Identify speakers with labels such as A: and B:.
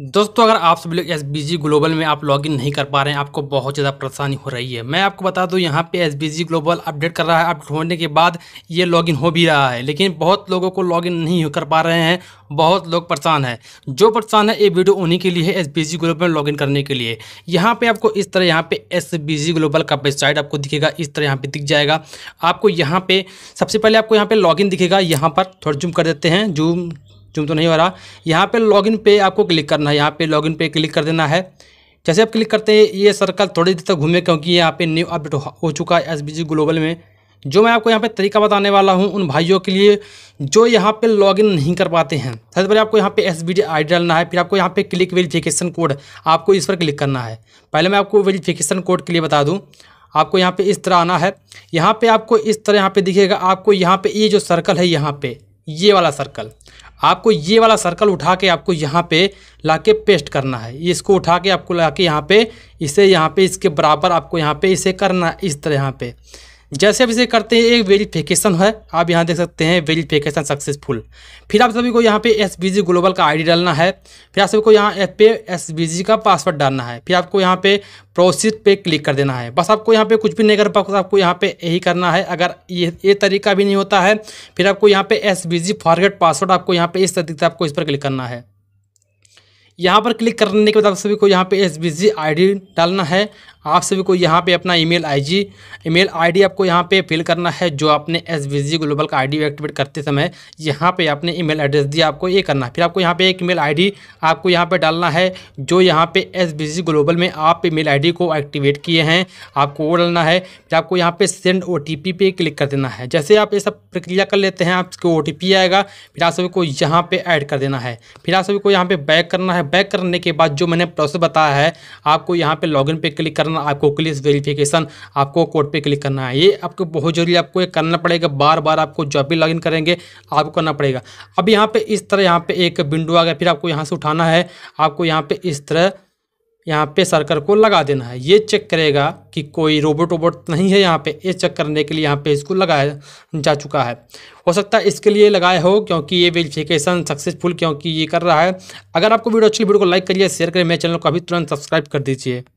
A: दोस्तों अगर आप सभी लोग एस ग्लोबल में आप लॉगिन नहीं कर पा रहे हैं आपको बहुत ज़्यादा परेशानी हो रही है मैं आपको बता दूं यहाँ पे एस ग्लोबल अपडेट कर रहा है अपडेट होने के बाद ये लॉगिन हो भी रहा है लेकिन बहुत लोगों को लॉगिन नहीं कर पा रहे हैं बहुत लोग परेशान हैं जो परेशान है ये वीडियो उन्हीं के लिए है एस ग्लोबल में लॉग करने के लिए यहाँ पर आपको इस तरह यहाँ पर एस ग्लोबल का वेबसाइट आपको दिखेगा इस तरह यहाँ पर दिख जाएगा आपको यहाँ पर सबसे पहले आपको यहाँ पर लॉग दिखेगा यहाँ पर थोड़ा जूम कर देते हैं जूम जूम तो नहीं हो रहा यहाँ पे लॉगिन पे आपको क्लिक करना है यहाँ पे लॉगिन पे क्लिक कर देना है जैसे आप क्लिक करते हैं ये सर्कल थोड़ी देर तक घूमे क्योंकि यहाँ पे न्यू अपडेट हो चुका है एस ग्लोबल में जो मैं आपको यहाँ पे तरीका बताने वाला हूँ उन भाइयों के लिए जो यहाँ पे लॉगिन नहीं कर पाते हैं सबसे पहले आपको यहाँ पे एस बी डालना है फिर आपको यहाँ पे क्लिक वेरीफिकेशन कोड आपको इस पर क्लिक करना है पहले मैं आपको वेरीफिकेशन कोड के लिए बता दूँ आपको यहाँ पे इस तरह आना है यहाँ पे आपको इस तरह यहाँ पे दिखेगा आपको यहाँ पे ये यह जो सर्कल है यहाँ पे ये वाला सर्कल आपको ये वाला सर्कल उठा के आपको यहाँ पे ला के पेस्ट करना है इसको उठा के आपको ला के यहाँ पे इसे यहाँ पे इसके बराबर आपको यहाँ पे इसे करना है इस तरह यहाँ पे जैसे आप इसे करते हैं एक वेरीफिकेशन है आप यहाँ देख सकते हैं वेरीफिकेशन सक्सेसफुल फिर आप सभी को यहाँ पे एस ग्लोबल का आईडी डालना है फिर आप सभी को यहाँ ऐप पे एस का पासवर्ड डालना है फिर आपको यहाँ पे प्रोसेस पे क्लिक कर देना है बस आपको यहाँ पे कुछ भी नहीं कर पाओ आपको यहाँ पे यही करना है अगर ये ये तरीका भी नहीं होता है फिर आपको यहाँ पे एस बी फॉरगेट पासवर्ड आपको यहाँ पे इस तरीके से आपको इस पर क्लिक करना है यहाँ पर क्लिक करने के बाद आप सभी को यहाँ पे एस बी डालना है आप सभी को यहाँ पे अपना ईमेल आईजी ईमेल आईडी आपको यहाँ पे फिल करना है जो आपने एस ग्लोबल का आईडी एक्टिवेट करते समय यहाँ पे आपने ईमेल एड्रेस दिया आपको ये करना है फिर आपको यहाँ पे एक ईमेल आईडी आपको यहाँ पे डालना है जो यहाँ पे एस ग्लोबल में आप ईमेल आईडी को एक्टिवेट किए हैं आपको वो डालना है फिर आपको यहाँ पर सेंड ओ पे क्लिक कर देना है जैसे आप ये सब प्रक्रिया कर लेते हैं आपको ओ आएगा फिर आप सभी को यहाँ पर ऐड कर देना है फिर आप सभी को यहाँ पर बैक करना है बैक करने के बाद जो मैंने प्रोसेस बताया है आपको यहाँ पर लॉग इन क्लिक करना करना आपको क्लिस वेरिफिकेशन आपको कोड पे क्लिक करना है ये आपको बहुत जरूरी आपको ये करना पड़ेगा बार बार आपको जब भी लॉगिन करेंगे आपको करना पड़ेगा अब यहाँ पे इस तरह यहाँ पे एक विंडो आ गया फिर आपको यहाँ से उठाना है आपको यहाँ पे इस तरह यहाँ पे सर्कल को लगा देना है ये चेक करेगा कि कोई रोबोट वोबोट नहीं है यहाँ पे ये चेक करने के लिए यहाँ पे इसको लगाया जा चुका है हो सकता है इसके लिए लगाया हो क्योंकि ये वेरिफिकेशन सक्सेसफुल क्योंकि ये कर रहा है अगर आपको वीडियो अच्छी वीडियो को लाइक करिए शेयर करिए मेरे चैनल को अभी तुरंत सब्सक्राइब कर दीजिए